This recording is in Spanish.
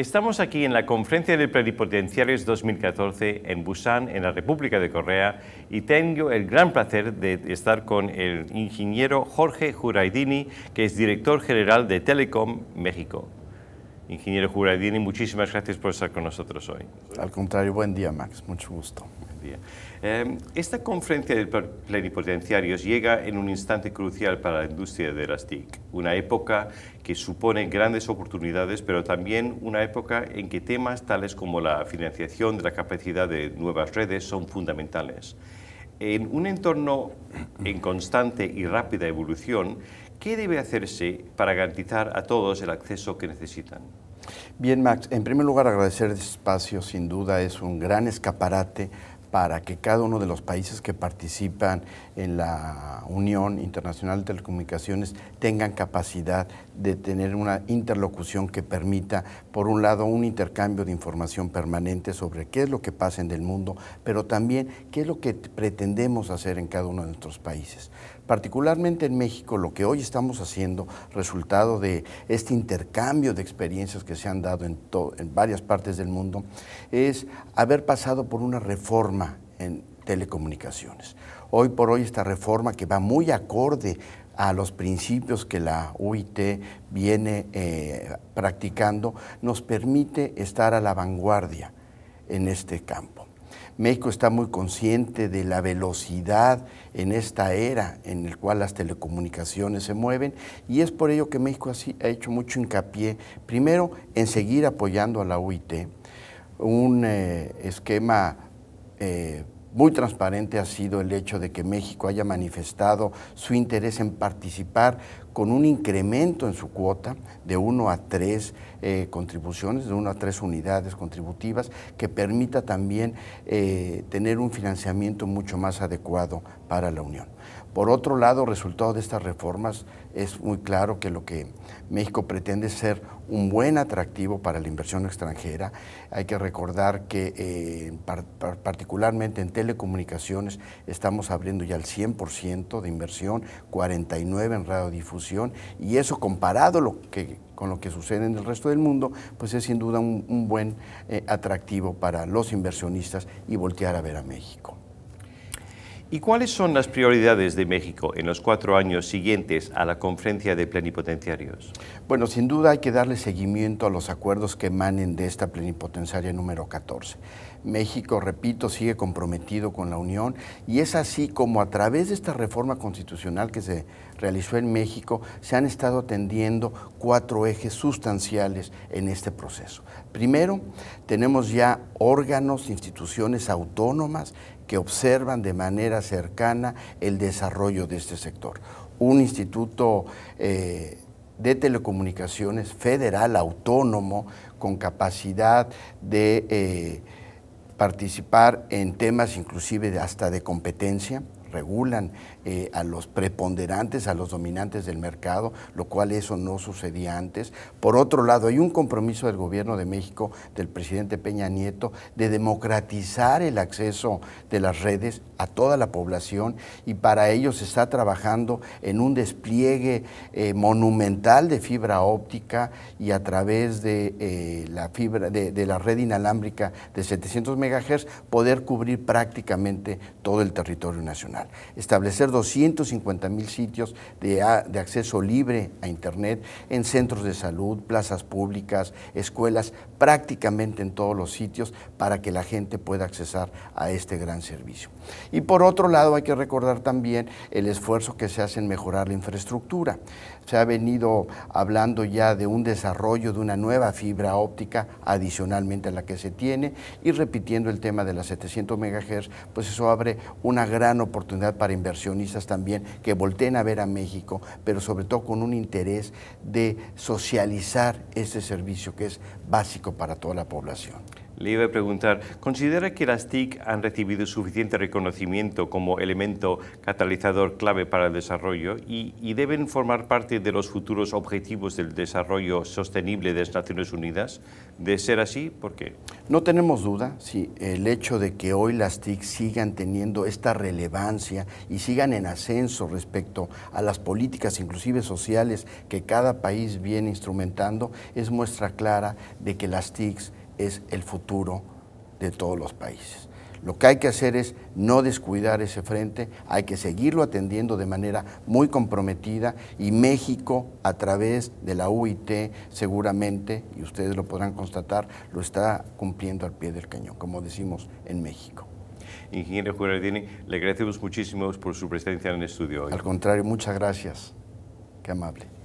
Estamos aquí en la Conferencia de Plenipotenciarios 2014 en Busan, en la República de Corea, y tengo el gran placer de estar con el ingeniero Jorge Juraidini, que es director general de Telecom México ingeniero Juradini, muchísimas gracias por estar con nosotros hoy. Al contrario, buen día, Max, mucho gusto. Buen día. Eh, esta conferencia de plenipotenciarios llega en un instante crucial para la industria de las TIC, una época que supone grandes oportunidades, pero también una época en que temas tales como la financiación de la capacidad de nuevas redes son fundamentales en un entorno en constante y rápida evolución, ¿qué debe hacerse para garantizar a todos el acceso que necesitan? Bien, Max, en primer lugar agradecer el este espacio, sin duda es un gran escaparate para que cada uno de los países que participan en la Unión Internacional de Telecomunicaciones tengan capacidad de tener una interlocución que permita, por un lado, un intercambio de información permanente sobre qué es lo que pasa en el mundo, pero también qué es lo que pretendemos hacer en cada uno de nuestros países particularmente en México, lo que hoy estamos haciendo, resultado de este intercambio de experiencias que se han dado en, varias partes del mundo, es haber pasado por una reforma en telecomunicaciones. Hoy por hoy esta reforma que va muy acorde a los principios que la UIT viene eh, practicando, nos permite estar a la vanguardia en este campo. México está muy consciente de la velocidad en esta era en la cual las telecomunicaciones se mueven y es por ello que México ha hecho mucho hincapié, primero, en seguir apoyando a la UIT, un eh, esquema eh, muy transparente ha sido el hecho de que México haya manifestado su interés en participar con un incremento en su cuota de 1 a 3 eh, contribuciones, de 1 a 3 unidades contributivas, que permita también eh, tener un financiamiento mucho más adecuado para la Unión. Por otro lado, resultado de estas reformas es muy claro que lo que México pretende es ser un buen atractivo para la inversión extranjera. Hay que recordar que eh, particularmente en telecomunicaciones estamos abriendo ya el 100% de inversión, 49 en radiodifusión y eso comparado con lo que sucede en el resto del mundo, pues es sin duda un, buen eh, atractivo para los inversionistas y voltear a ver a México. ¿Y cuáles son las prioridades de México en los cuatro años siguientes a la conferencia de plenipotenciarios? Bueno, sin duda hay que darle seguimiento a los acuerdos que emanen de esta plenipotenciaria número 14. México, repito, sigue comprometido con la Unión y es así como a través de esta reforma constitucional que se realizó en México se han estado atendiendo cuatro ejes sustanciales en este proceso. Primero, tenemos ya órganos, instituciones autónomas que observan de manera cercana el desarrollo de este sector. Un instituto eh, de telecomunicaciones federal, autónomo, con capacidad de eh, participar en temas inclusive hasta de competencia, regulan eh, a los preponderantes, a los dominantes del mercado, lo cual eso no sucedía antes. Por otro lado, hay un compromiso del gobierno de México, del presidente Peña Nieto, de democratizar el acceso de las redes a toda la población y para ello se está trabajando en un despliegue eh, monumental de fibra óptica y a través de, eh, la, fibra, de, de la red inalámbrica de 700 MHz poder cubrir prácticamente todo el territorio nacional establecer 250 mil sitios de, acceso libre a Internet en centros de salud, plazas públicas, escuelas, prácticamente en todos los sitios para que la gente pueda accesar a este gran servicio. Y por otro lado, hay que recordar también el esfuerzo que se hace en mejorar la infraestructura. Se ha venido hablando ya de un desarrollo de una nueva fibra óptica adicionalmente a la que se tiene y repitiendo el tema de las 700 MHz, pues eso abre una gran oportunidad oportunidad para inversionistas también que volteen a ver a México, pero sobre todo con un interés de socializar este servicio que es básico para toda la población. Le iba a preguntar, ¿considera que las TIC han recibido suficiente reconocimiento como elemento catalizador clave para el desarrollo y, deben formar parte de los futuros objetivos del desarrollo sostenible de las Naciones Unidas? ¿De ser así, por qué? No tenemos duda, sí, el hecho de que hoy las TIC sigan teniendo esta relevancia y sigan en ascenso respecto a las políticas, inclusive sociales, que cada país viene instrumentando, es muestra clara de que las TIC es el futuro de todos los países. Lo que hay que hacer es no descuidar ese frente, hay que seguirlo atendiendo de manera muy comprometida y México a través de la UIT seguramente, y ustedes lo podrán constatar, lo está cumpliendo al pie del cañón, como decimos en México. Ingeniero Jurardini, le agradecemos muchísimo por su presencia en el estudio hoy. Al contrario, muchas gracias. Qué amable.